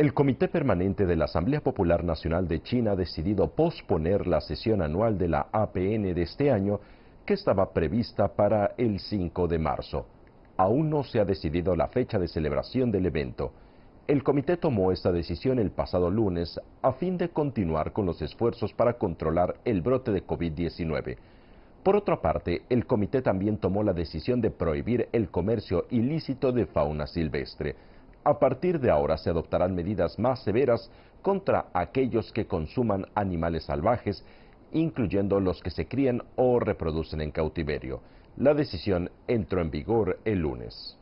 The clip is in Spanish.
El Comité Permanente de la Asamblea Popular Nacional de China ha decidido posponer la sesión anual de la APN de este año, que estaba prevista para el 5 de marzo. Aún no se ha decidido la fecha de celebración del evento. El comité tomó esta decisión el pasado lunes a fin de continuar con los esfuerzos para controlar el brote de COVID-19. Por otra parte, el comité también tomó la decisión de prohibir el comercio ilícito de fauna silvestre. A partir de ahora se adoptarán medidas más severas contra aquellos que consuman animales salvajes, incluyendo los que se crían o reproducen en cautiverio. La decisión entró en vigor el lunes.